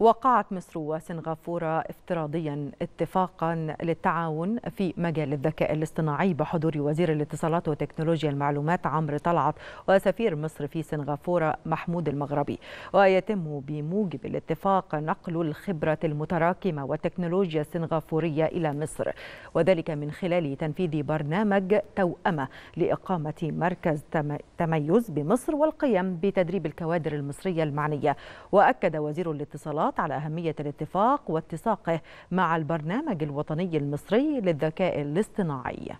وقعت مصر وسنغافورة افتراضيا اتفاقا للتعاون في مجال الذكاء الاصطناعي بحضور وزير الاتصالات وتكنولوجيا المعلومات عمرو طلعت وسفير مصر في سنغافورة محمود المغربي ويتم بموجب الاتفاق نقل الخبرة المتراكمة والتكنولوجيا السنغافورية إلى مصر وذلك من خلال تنفيذ برنامج توأمة لإقامة مركز تميز بمصر والقيام بتدريب الكوادر المصرية المعنية وأكد وزير الاتصالات السلطات على أهمية الاتفاق واتساقه مع البرنامج الوطني المصري للذكاء الاصطناعي